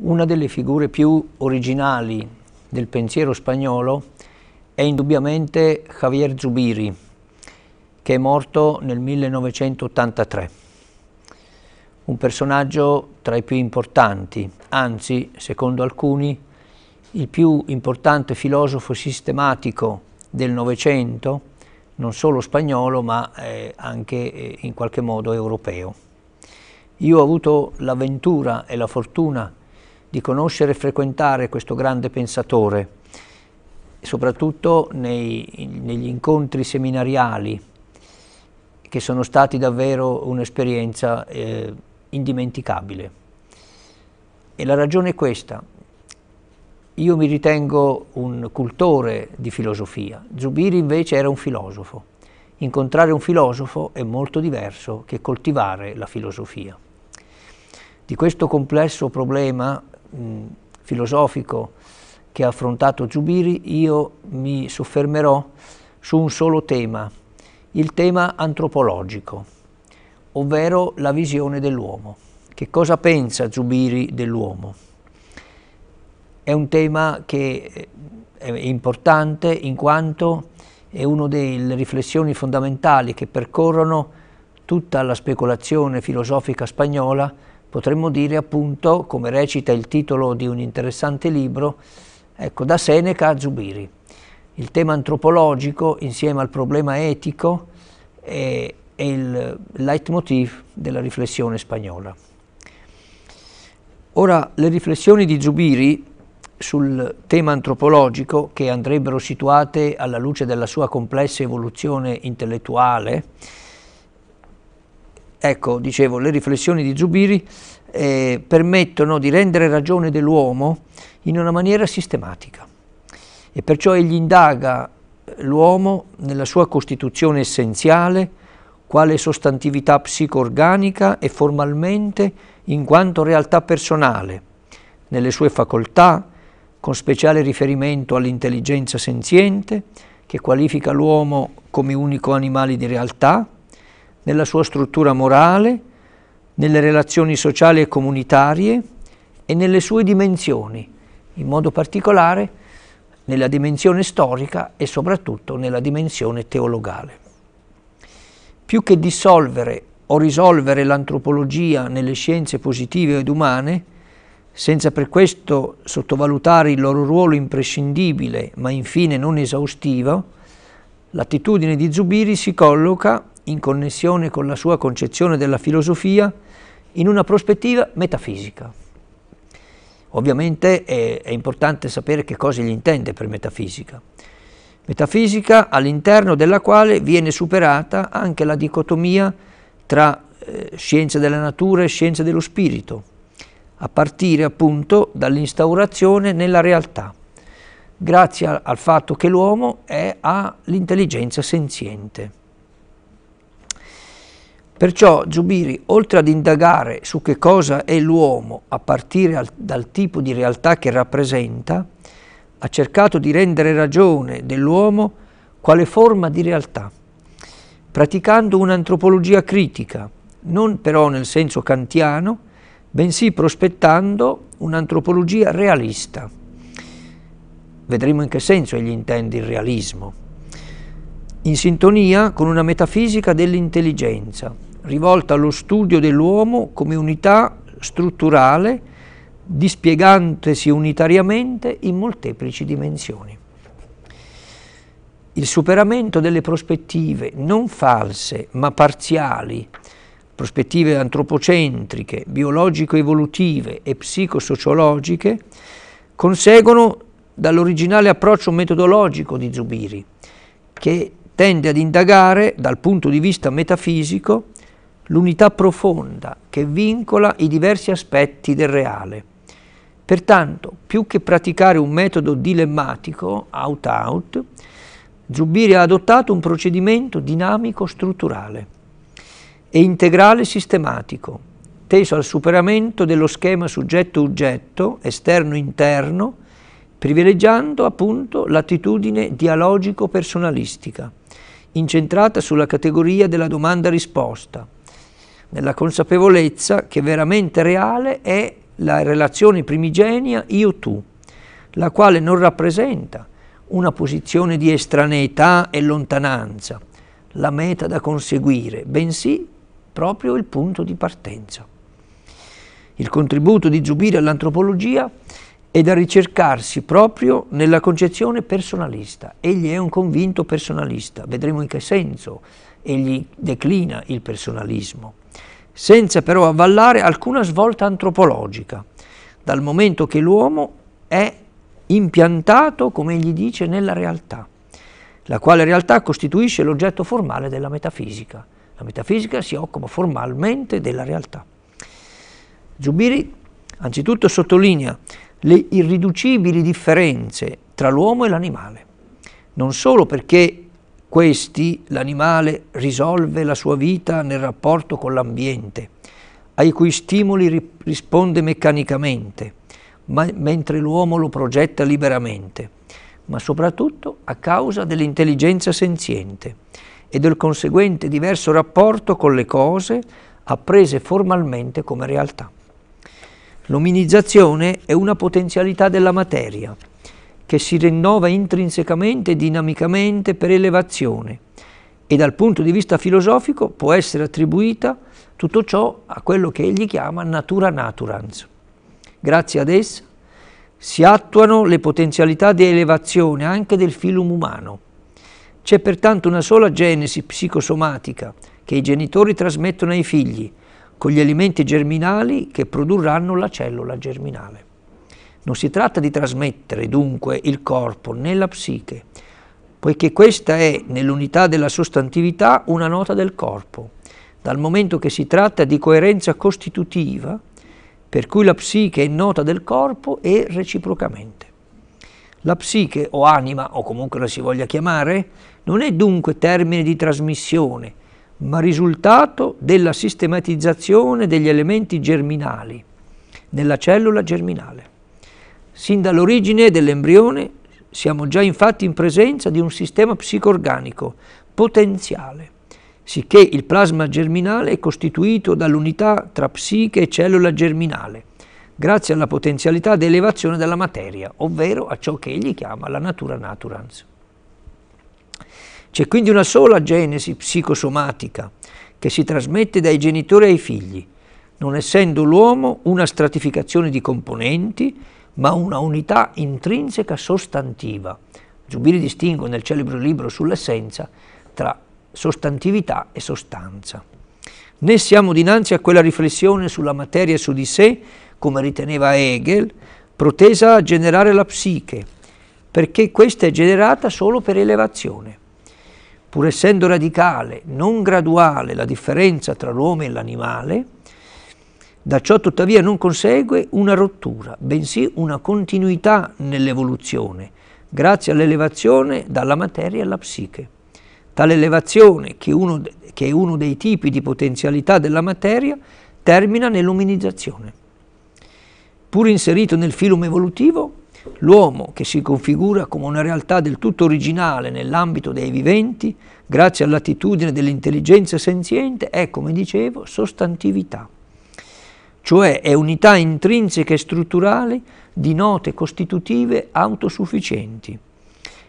Una delle figure più originali del pensiero spagnolo è indubbiamente Javier Zubiri, che è morto nel 1983. Un personaggio tra i più importanti, anzi, secondo alcuni, il più importante filosofo sistematico del Novecento, non solo spagnolo ma eh, anche eh, in qualche modo europeo. Io ho avuto l'avventura e la fortuna di di conoscere e frequentare questo grande pensatore, soprattutto nei, negli incontri seminariali, che sono stati davvero un'esperienza eh, indimenticabile. E la ragione è questa. Io mi ritengo un cultore di filosofia, Zubiri invece era un filosofo. Incontrare un filosofo è molto diverso che coltivare la filosofia. Di questo complesso problema mh, mm, filosofico che ha affrontato Zubiri, io mi soffermerò su un solo tema, il tema antropologico, ovvero la visione dell'uomo. Che cosa pensa Zubiri dell'uomo? È un tema che eh, è importante in quanto è una delle riflessioni fondamentali che percorrono tutta la speculazione filosofica spagnola potremmo dire appunto, come recita il titolo di un interessante libro, ecco, da Seneca a Zubiri. Il tema antropologico insieme al problema etico è, è il leitmotiv della riflessione spagnola. Ora, le riflessioni di Zubiri sul tema antropologico, che andrebbero situate alla luce della sua complessa evoluzione intellettuale, Ecco, dicevo, le riflessioni di Zubiri eh, permettono di rendere ragione dell'uomo in una maniera sistematica e perciò egli indaga l'uomo nella sua costituzione essenziale quale sostantività psicoorganica e formalmente in quanto realtà personale, nelle sue facoltà, con speciale riferimento all'intelligenza senziente, che qualifica l'uomo come unico animale di realtà, nella sua struttura morale, nelle relazioni sociali e comunitarie e nelle sue dimensioni, in modo particolare nella dimensione storica e soprattutto nella dimensione teologale. Più che dissolvere o risolvere l'antropologia nelle scienze positive ed umane, senza per questo sottovalutare il loro ruolo imprescindibile, ma infine non esaustivo, l'attitudine di Zubiri si colloca in connessione con la sua concezione della filosofia in una prospettiva metafisica. Ovviamente è, è importante sapere che cosa gli intende per metafisica. Metafisica all'interno della quale viene superata anche la dicotomia tra eh, scienze della natura e scienze dello spirito, a partire appunto dall'instaurazione nella realtà, grazie al fatto che l'uomo è, ha l'intelligenza senziente. Perciò Zubiri, oltre ad indagare su che cosa è l'uomo a partire al, dal tipo di realtà che rappresenta, ha cercato di rendere ragione dell'uomo quale forma di realtà, praticando un'antropologia critica, non però nel senso kantiano, bensì prospettando un'antropologia realista. Vedremo in che senso egli intende il realismo. In sintonia con una metafisica dell'intelligenza, rivolta allo studio dell'uomo come unità strutturale dispiegantesi unitariamente in molteplici dimensioni. Il superamento delle prospettive non false ma parziali, prospettive antropocentriche, biologico-evolutive e psicosociologiche, conseguono dall'originale approccio metodologico di Zubiri, che tende ad indagare dal punto di vista metafisico l'unità profonda che vincola i diversi aspetti del reale. Pertanto, più che praticare un metodo dilemmatico, out-out, Zubiri ha adottato un procedimento dinamico strutturale e integrale sistematico, teso al superamento dello schema soggetto-oggetto, esterno-interno, privilegiando appunto l'attitudine dialogico-personalistica, incentrata sulla categoria della domanda-risposta, nella consapevolezza che veramente reale è la relazione primigenia io-tu, la quale non rappresenta una posizione di estraneità e lontananza, la meta da conseguire, bensì proprio il punto di partenza. Il contributo di Zubir all'antropologia è da ricercarsi proprio nella concezione personalista. Egli è un convinto personalista, vedremo in che senso egli declina il personalismo senza però avvallare alcuna svolta antropologica, dal momento che l'uomo è impiantato, come egli dice, nella realtà, la quale realtà costituisce l'oggetto formale della metafisica. La metafisica si occupa formalmente della realtà. Zubiri anzitutto sottolinea le irriducibili differenze tra l'uomo e l'animale, non solo perché questi l'animale risolve la sua vita nel rapporto con l'ambiente, ai cui stimoli risponde meccanicamente, ma, mentre l'uomo lo progetta liberamente, ma soprattutto a causa dell'intelligenza senziente e del conseguente diverso rapporto con le cose apprese formalmente come realtà. L'ominizzazione è una potenzialità della materia che si rinnova intrinsecamente e dinamicamente per elevazione e dal punto di vista filosofico può essere attribuita tutto ciò a quello che egli chiama natura naturans. Grazie ad essa si attuano le potenzialità di elevazione anche del filum umano. C'è pertanto una sola genesi psicosomatica che i genitori trasmettono ai figli, con gli alimenti germinali che produrranno la cellula germinale. Non si tratta di trasmettere dunque il corpo né la psiche, poiché questa è, nell'unità della sostantività, una nota del corpo, dal momento che si tratta di coerenza costitutiva, per cui la psiche è nota del corpo e reciprocamente. La psiche o anima, o comunque la si voglia chiamare, non è dunque termine di trasmissione, ma risultato della sistematizzazione degli elementi germinali nella cellula germinale. Sin dall'origine dell'embrione siamo già infatti in presenza di un sistema psicoorganico potenziale, sicché il plasma germinale è costituito dall'unità tra psiche e cellula germinale, grazie alla potenzialità di elevazione della materia, ovvero a ciò che egli chiama la natura naturans. C'è quindi una sola genesi psicosomatica che si trasmette dai genitori ai figli, non essendo l'uomo una stratificazione di componenti, ma una unità intrinseca sostantiva. Zubiri distingue nel celebre libro sull'essenza tra sostantività e sostanza. Né siamo dinanzi a quella riflessione sulla materia e su di sé, come riteneva Hegel, protesa a generare la psiche, perché questa è generata solo per elevazione. Pur essendo radicale, non graduale la differenza tra l'uomo e l'animale, da ciò tuttavia non consegue una rottura, bensì una continuità nell'evoluzione, grazie all'elevazione dalla materia alla psiche. Tale elevazione, che, uno, che è uno dei tipi di potenzialità della materia, termina nell'uminizzazione. Pur inserito nel filum evolutivo, l'uomo che si configura come una realtà del tutto originale nell'ambito dei viventi, grazie all'attitudine dell'intelligenza senziente, è, come dicevo, sostantività cioè è unità intrinseca e strutturale di note costitutive autosufficienti.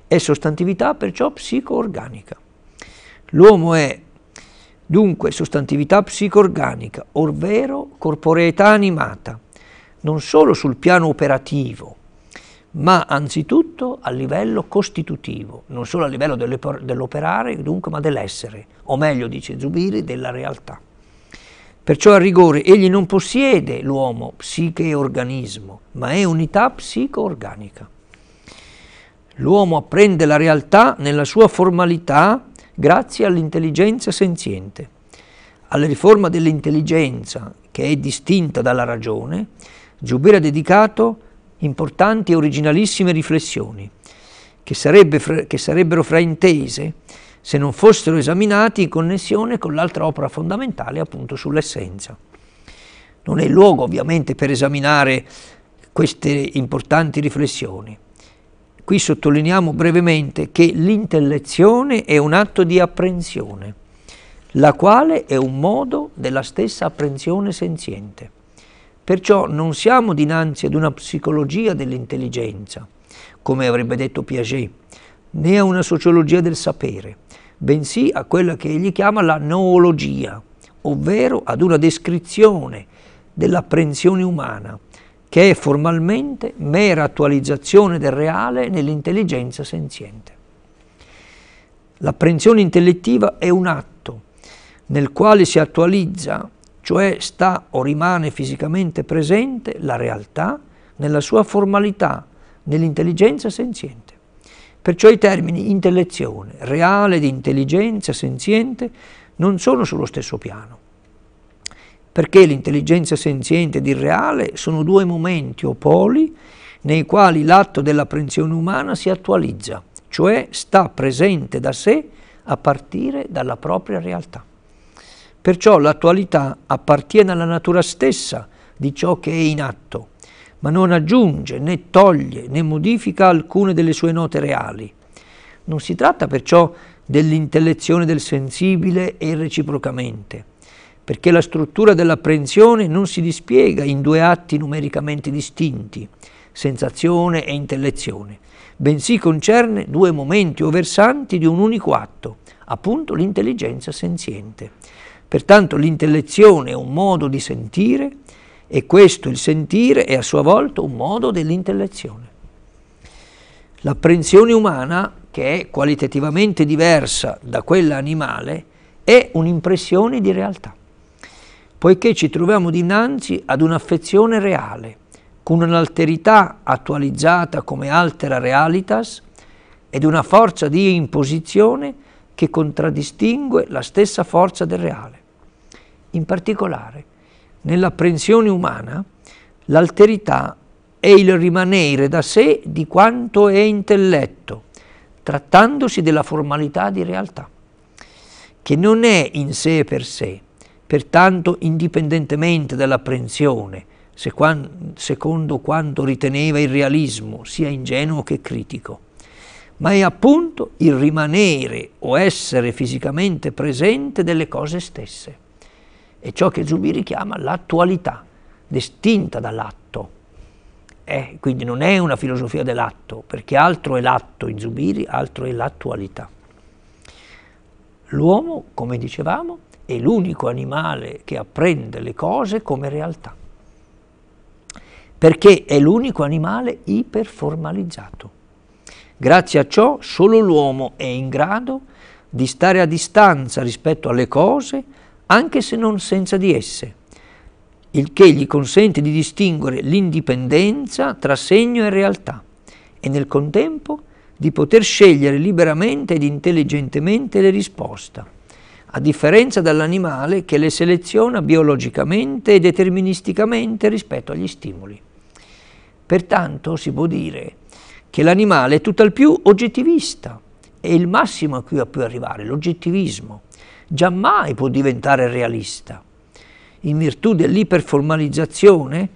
È sostantività perciò psicoorganica. L'uomo è dunque sostantività psicoorganica, ovvero corporeità animata, non solo sul piano operativo, ma anzitutto a livello costitutivo, non solo a livello dell'operare, dunque, ma dell'essere, o meglio, dice Zubiri, della realtà. Perciò a rigore egli non possiede l'uomo, psiche e organismo, ma è unità psico-organica. L'uomo apprende la realtà nella sua formalità grazie all'intelligenza senziente. Alla riforma dell'intelligenza, che è distinta dalla ragione, Giubera ha dedicato importanti e originalissime riflessioni, che, sarebbe, che sarebbero fraintese se non fossero esaminati in connessione con l'altra opera fondamentale appunto sull'essenza. Non è il luogo ovviamente per esaminare queste importanti riflessioni. Qui sottolineiamo brevemente che l'intellezione è un atto di apprensione, la quale è un modo della stessa apprensione senziente. Perciò non siamo dinanzi ad una psicologia dell'intelligenza, come avrebbe detto Piaget, né a una sociologia del sapere, bensì a quella che egli chiama la noologia, ovvero ad una descrizione dell'apprensione umana, che è formalmente mera attualizzazione del reale nell'intelligenza senziente. L'apprensione intellettiva è un atto nel quale si attualizza, cioè sta o rimane fisicamente presente, la realtà nella sua formalità, nell'intelligenza senziente. Perciò i termini intellezione, reale ed intelligenza senziente non sono sullo stesso piano, perché l'intelligenza senziente ed il reale sono due momenti o poli nei quali l'atto dell'apprensione umana si attualizza, cioè sta presente da sé a partire dalla propria realtà. Perciò l'attualità appartiene alla natura stessa di ciò che è in atto ma non aggiunge né toglie né modifica alcune delle sue note reali. Non si tratta perciò dell'intellezione del sensibile e reciprocamente, perché la struttura dell'apprensione non si dispiega in due atti numericamente distinti, sensazione e intellezione, bensì concerne due momenti o versanti di un unico atto, appunto l'intelligenza senziente. Pertanto l'intellezione è un modo di sentire e questo, il sentire, è a sua volta un modo dell'intellezione. L'apprensione umana, che è qualitativamente diversa da quella animale, è un'impressione di realtà, poiché ci troviamo dinanzi ad un'affezione reale, con un'alterità attualizzata come altera realitas ed una forza di imposizione che contraddistingue la stessa forza del reale. In particolare, Nell'apprensione umana l'alterità è il rimanere da sé di quanto è intelletto, trattandosi della formalità di realtà, che non è in sé per sé, pertanto indipendentemente dall'apprensione, secondo quanto riteneva il realismo, sia ingenuo che critico, ma è appunto il rimanere o essere fisicamente presente delle cose stesse. È ciò che Zubiri chiama l'attualità, distinta dall'atto. Eh, quindi non è una filosofia dell'atto, perché altro è l'atto in Zubiri, altro è l'attualità. L'uomo, come dicevamo, è l'unico animale che apprende le cose come realtà, perché è l'unico animale iperformalizzato. Grazie a ciò solo l'uomo è in grado di stare a distanza rispetto alle cose, anche se non senza di esse, il che gli consente di distinguere l'indipendenza tra segno e realtà e nel contempo di poter scegliere liberamente ed intelligentemente le risposte, a differenza dall'animale che le seleziona biologicamente e deterministicamente rispetto agli stimoli. Pertanto si può dire che l'animale è tutt'al più oggettivista, è il massimo a cui può arrivare, l'oggettivismo giammai può diventare realista. In virtù dell'iperformalizzazione,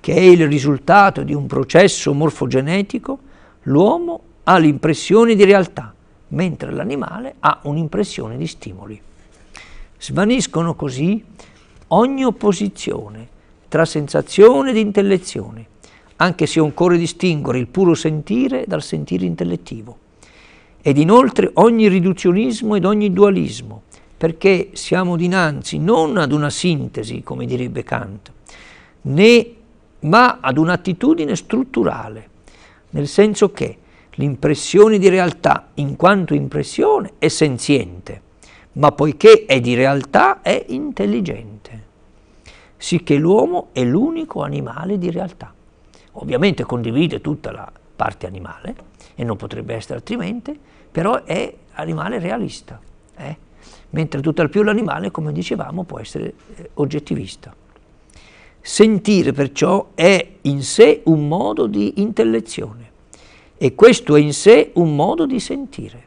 che è il risultato di un processo morfogenetico, l'uomo ha l'impressione di realtà, mentre l'animale ha un'impressione di stimoli. Svaniscono così ogni opposizione tra sensazione ed intellezione, anche se occorre distinguere il puro sentire dal sentire intellettivo. Ed inoltre ogni riduzionismo ed ogni dualismo, perché siamo dinanzi non ad una sintesi, come direbbe Kant, né, ma ad un'attitudine strutturale, nel senso che l'impressione di realtà, in quanto impressione, è senziente, ma poiché è di realtà è intelligente, sicché sì l'uomo è l'unico animale di realtà. Ovviamente condivide tutta la parte animale, e non potrebbe essere altrimenti, però è animale realista. Eh? mentre tutt'al più l'animale, come dicevamo, può essere eh, oggettivista. Sentire perciò è in sé un modo di intellezione e questo è in sé un modo di sentire.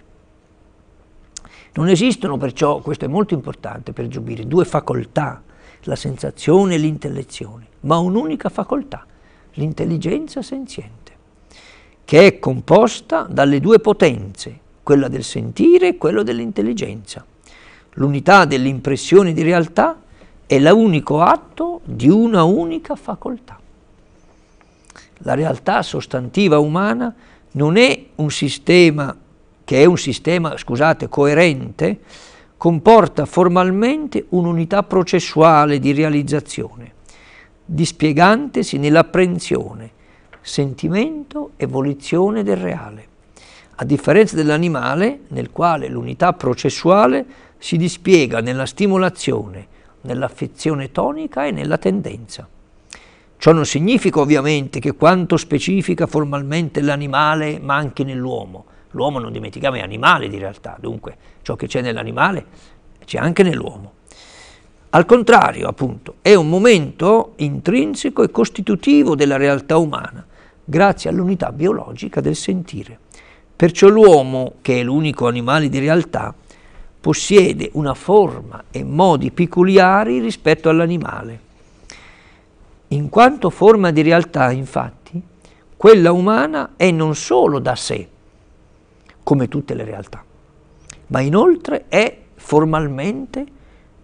Non esistono perciò, questo è molto importante per Giubire, due facoltà, la sensazione e l'intellezione, ma un'unica facoltà, l'intelligenza senziente, che è composta dalle due potenze, quella del sentire e quella dell'intelligenza. L'unità dell'impressione di realtà è l'unico atto di una unica facoltà. La realtà sostantiva umana non è un sistema che è un sistema, scusate, coerente, comporta formalmente un'unità processuale di realizzazione, dispiegantesi nell'apprensione, sentimento e volizione del reale, a differenza dell'animale nel quale l'unità processuale si dispiega nella stimolazione, nell'affezione tonica e nella tendenza. Ciò non significa ovviamente che quanto specifica formalmente l'animale manchi nell'uomo. L'uomo, non dimentichiamo, è animale di realtà, dunque ciò che c'è nell'animale c'è anche nell'uomo. Al contrario, appunto, è un momento intrinseco e costitutivo della realtà umana, grazie all'unità biologica del sentire. Perciò l'uomo, che è l'unico animale di realtà, possiede una forma e modi peculiari rispetto all'animale. In quanto forma di realtà, infatti, quella umana è non solo da sé, come tutte le realtà, ma inoltre è formalmente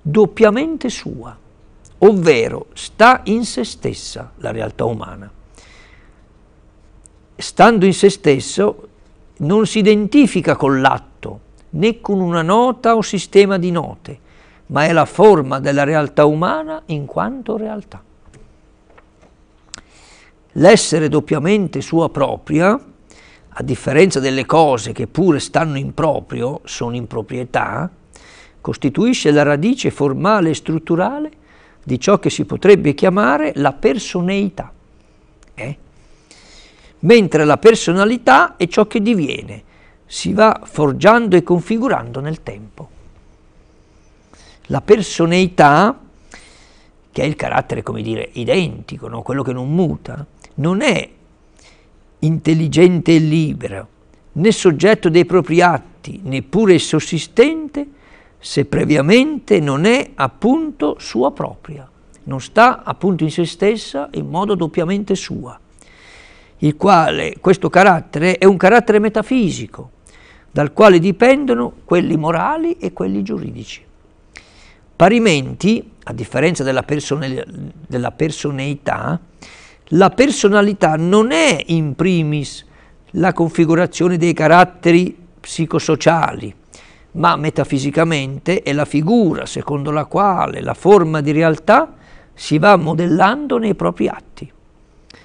doppiamente sua, ovvero sta in se stessa la realtà umana. Stando in se stesso non si identifica con l'atto, né con una nota o sistema di note, ma è la forma della realtà umana in quanto realtà. L'essere doppiamente sua propria, a differenza delle cose che pure stanno in proprio, sono in proprietà, costituisce la radice formale e strutturale di ciò che si potrebbe chiamare la personeità. Eh? Mentre la personalità è ciò che diviene, si va forgiando e configurando nel tempo. La personeità, che è il carattere, come dire, identico, no? quello che non muta, non è intelligente e libera, né soggetto dei propri atti, neppure sussistente, se previamente non è appunto sua propria, non sta appunto in se stessa in modo doppiamente sua, il quale, questo carattere, è un carattere metafisico, dal quale dipendono quelli morali e quelli giuridici. Parimenti, a differenza della, persone, della personeità, la personalità non è in primis la configurazione dei caratteri psicosociali, ma metafisicamente è la figura secondo la quale la forma di realtà si va modellando nei propri atti.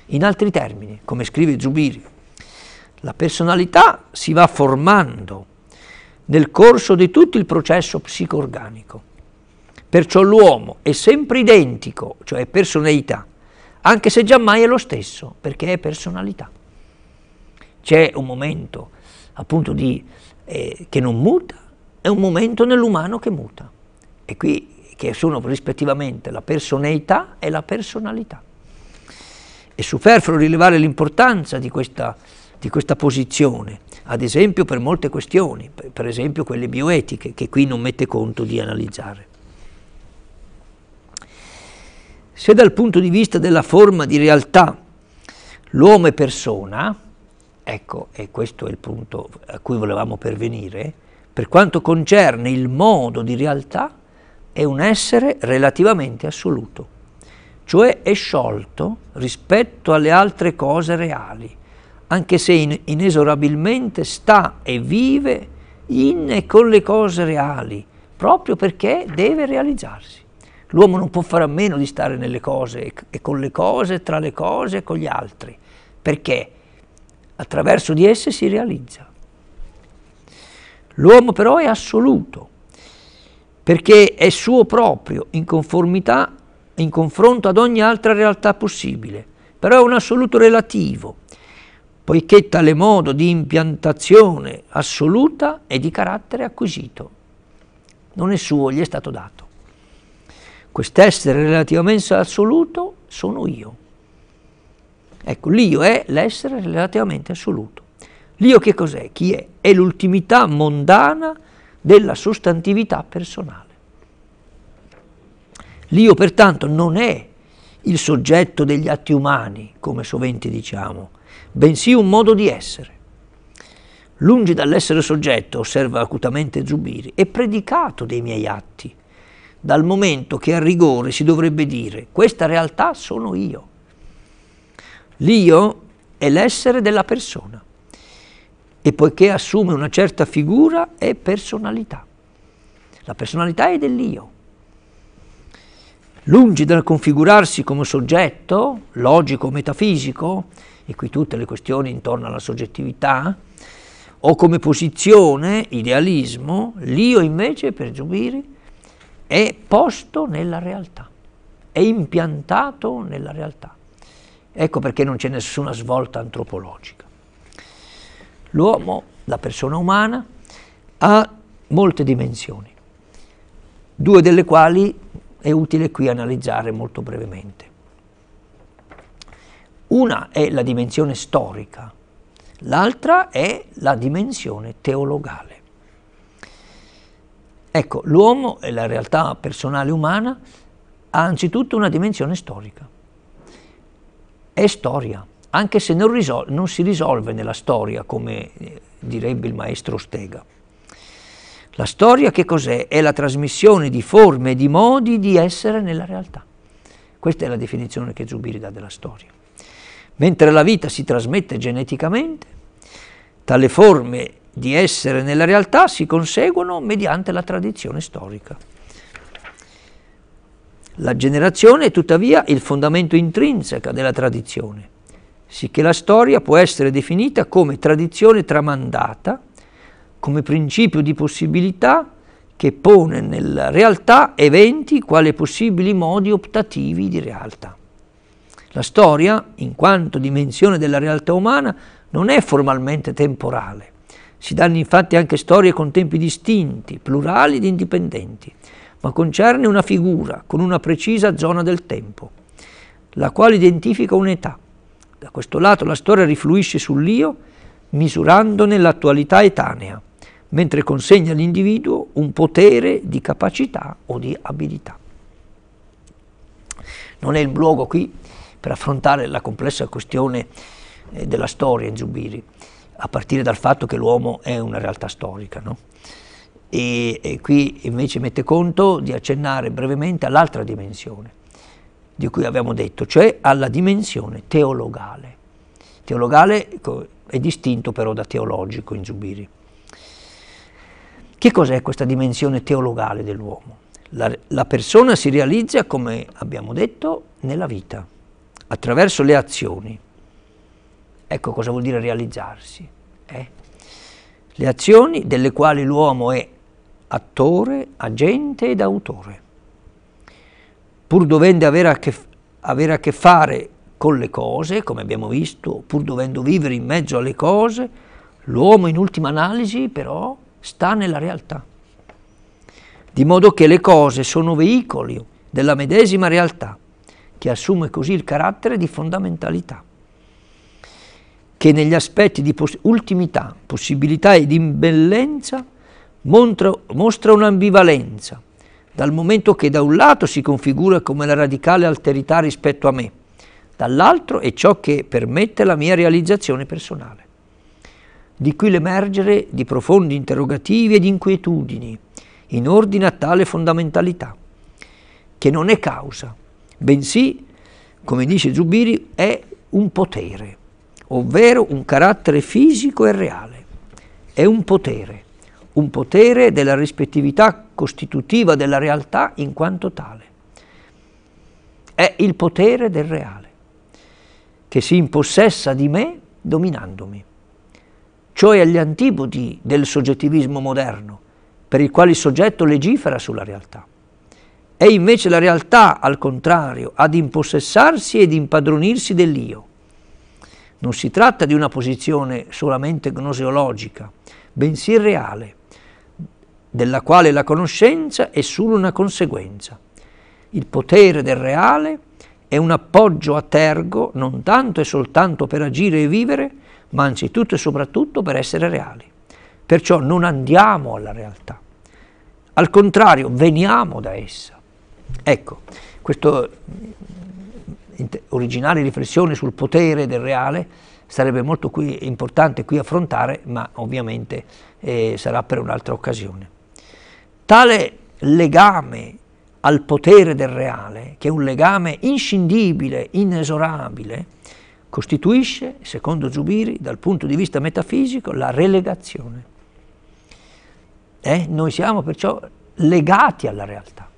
In altri termini, come scrive Zubiri, la personalità si va formando nel corso di tutto il processo psicoorganico. Perciò l'uomo è sempre identico, cioè personalità, anche se giammai è lo stesso, perché è personalità. C'è un momento appunto di, eh, che non muta e un momento nell'umano che muta. E qui che sono rispettivamente la personalità e la personalità. È superfluo rilevare l'importanza di questa di questa posizione, ad esempio per molte questioni, per esempio quelle bioetiche, che qui non mette conto di analizzare. Se dal punto di vista della forma di realtà l'uomo è persona, ecco, e questo è il punto a cui volevamo pervenire, per quanto concerne il modo di realtà, è un essere relativamente assoluto, cioè è sciolto rispetto alle altre cose reali anche se inesorabilmente sta e vive in e con le cose reali, proprio perché deve realizzarsi. L'uomo non può fare a meno di stare nelle cose e con le cose, tra le cose e con gli altri, perché attraverso di esse si realizza. L'uomo però è assoluto, perché è suo proprio, in conformità, in confronto ad ogni altra realtà possibile, però è un assoluto relativo, poiché tale modo di impiantazione assoluta è di carattere acquisito, non è suo, gli è stato dato. Quest'essere relativamente assoluto sono io. Ecco, l'io è l'essere relativamente assoluto. L'io che cos'è? Chi è? È l'ultimità mondana della sostantività personale. L'io pertanto non è il soggetto degli atti umani, come sovente diciamo, bensì un modo di essere. Lungi dall'essere soggetto, osserva acutamente Zubiri, è predicato dei miei atti, dal momento che a rigore si dovrebbe dire questa realtà sono io. L'io è l'essere della persona e poiché assume una certa figura è personalità. La personalità è dell'io. Lungi dal configurarsi come soggetto, logico, o metafisico, e qui tutte le questioni intorno alla soggettività, o come posizione idealismo, l'io invece, per Zubiri, è posto nella realtà, è impiantato nella realtà. Ecco perché non c'è nessuna svolta antropologica. L'uomo, la persona umana, ha molte dimensioni, due delle quali è utile qui analizzare molto brevemente. Una è la dimensione storica, l'altra è la dimensione teologale. Ecco, l'uomo e la realtà personale umana ha anzitutto una dimensione storica. È storia, anche se non, risol- non si risolve nella storia, come eh, direbbe il maestro Stega. La storia che cos'è? È la trasmissione di forme e di modi di essere nella realtà. Questa è la definizione che Zubiri dà della storia. Mentre la vita si trasmette geneticamente, tale forme di essere nella realtà si conseguono mediante la tradizione storica. La generazione è tuttavia il fondamento intrinseca della tradizione, sicché la storia può essere definita come tradizione tramandata, come principio di possibilità che pone nella realtà eventi quali possibili modi optativi di realtà. La storia, in quanto dimensione della realtà umana, non è formalmente temporale. Si danno infatti anche storie con tempi distinti, plurali ed indipendenti, ma concerne una figura con una precisa zona del tempo, la quale identifica un'età. Da questo lato la storia rifluisce sull'io misurandone l'attualità etanea, mentre consegna all'individuo un potere di capacità o di abilità. Non è il luogo qui per affrontare la complessa questione eh, della storia in Zubiri, a partire dal fatto che l'uomo è una realtà storica. No? E, e qui invece mette conto di accennare brevemente all'altra dimensione di cui abbiamo detto, cioè alla dimensione teologale. Teologale è distinto però da teologico in Zubiri. Che cos'è questa dimensione teologale dell'uomo? La, la, persona si realizza, come abbiamo detto, nella vita attraverso le azioni. Ecco cosa vuol dire realizzarsi. Eh? Le azioni delle quali l'uomo è attore, agente ed autore. Pur dovendo avere a, che, avere a che fare con le cose, come abbiamo visto, pur dovendo vivere in mezzo alle cose, l'uomo in ultima analisi però sta nella realtà. Di modo che le cose sono veicoli della medesima realtà che assume così il carattere di fondamentalità, che negli aspetti di poss ultimità, possibilità ed imbellenza montra, mostra un'ambivalenza, dal momento che da un lato si configura come la radicale alterità rispetto a me, dall'altro è ciò che permette la mia realizzazione personale. Di qui l'emergere di profondi interrogativi ed inquietudini in ordine a tale fondamentalità, che non è causa, bensì, come dice Zubiri, è un potere, ovvero un carattere fisico e reale. È un potere, un potere della rispettività costitutiva della realtà in quanto tale. È il potere del reale, che si impossessa di me dominandomi. Ciò è agli antipodi del soggettivismo moderno, per il quale il soggetto legifera sulla realtà. È invece la realtà, al contrario, ad impossessarsi ed impadronirsi dell'io. Non si tratta di una posizione solamente gnoseologica, bensì reale, della quale la conoscenza è solo una conseguenza. Il potere del reale è un appoggio a tergo non tanto e soltanto per agire e vivere, ma anzitutto e soprattutto per essere reali. Perciò non andiamo alla realtà, al contrario veniamo da essa. Ecco, questa mm, originale riflessione sul potere del reale sarebbe molto qui, importante qui affrontare, ma ovviamente eh, sarà per un'altra occasione. Tale legame al potere del reale, che è un legame inscindibile, inesorabile, costituisce, secondo Zubiri, dal punto di vista metafisico, la relegazione. Eh? Noi siamo perciò legati alla realtà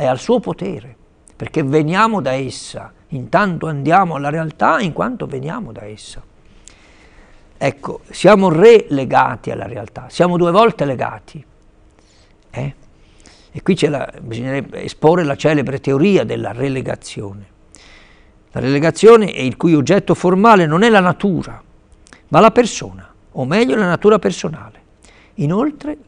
è al suo potere, perché veniamo da essa, intanto andiamo alla realtà in quanto veniamo da essa. Ecco, siamo re legati alla realtà, siamo due volte legati. Eh? E qui la, bisognerebbe esporre la celebre teoria della relegazione. La relegazione è il cui oggetto formale non è la natura, ma la persona, o meglio la natura personale. Inoltre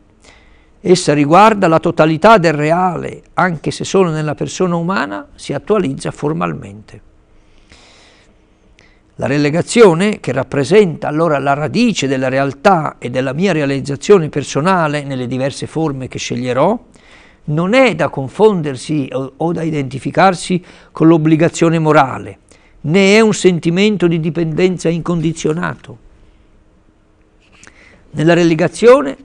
Essa riguarda la totalità del reale, anche se solo nella persona umana si attualizza formalmente. La relegazione, che rappresenta allora la radice della realtà e della mia realizzazione personale nelle diverse forme che sceglierò, non è da confondersi o, o da identificarsi con l'obbligazione morale, né è un sentimento di dipendenza incondizionato. Nella relegazione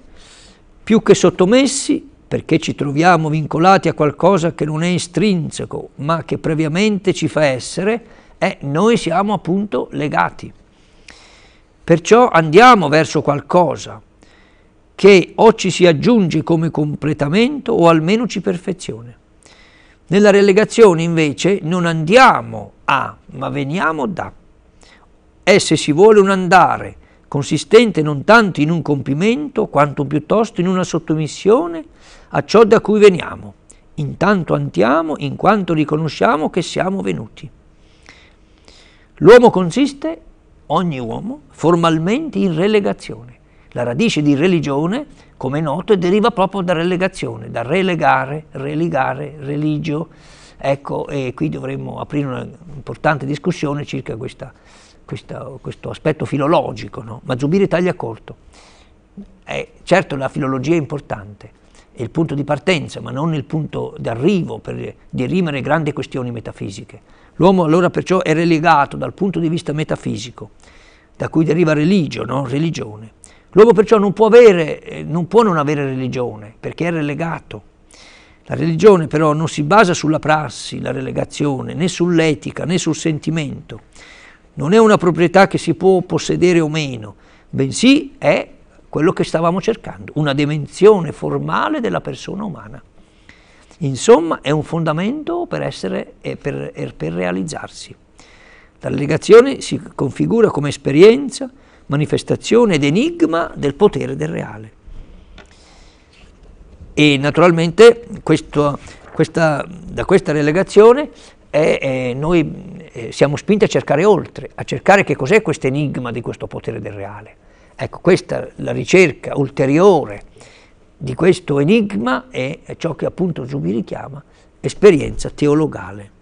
più che sottomessi, perché ci troviamo vincolati a qualcosa che non è intrinseco, ma che previamente ci fa essere, è eh, noi siamo appunto legati. Perciò andiamo verso qualcosa che o ci si aggiunge come completamento o almeno ci perfezione. Nella relegazione invece non andiamo a, ma veniamo da. E se si vuole un andare consistente non tanto in un compimento quanto piuttosto in una sottomissione a ciò da cui veniamo, intanto antiamo in quanto riconosciamo che siamo venuti. L'uomo consiste, ogni uomo, formalmente in relegazione. La radice di religione, come è noto, deriva proprio da relegazione, da relegare, religare, religio. Ecco, e qui dovremmo aprire un'importante discussione circa questa questa, questo aspetto filologico, no? ma Zubiri taglia corto. Eh, certo la filologia è importante, è il punto di partenza, ma non il punto d'arrivo per dirimere grandi questioni metafisiche. L'uomo allora perciò è relegato dal punto di vista metafisico, da cui deriva religio, no? religione. L'uomo perciò non può, avere, eh, non può non avere religione, perché è relegato. La religione però non si basa sulla prassi, la relegazione, né sull'etica, né sul sentimento non è una proprietà che si può possedere o meno, bensì è quello che stavamo cercando, una dimensione formale della persona umana. Insomma, è un fondamento per, essere, per, per realizzarsi. L'allegazione si configura come esperienza, manifestazione ed enigma del potere del reale. E naturalmente questo, questa, da questa relegazione eh, noi siamo spinti a cercare oltre, a cercare che cos'è questo enigma di questo potere del reale. Ecco, questa la ricerca ulteriore di questo enigma è ciò che appunto Zubiri richiama esperienza teologale.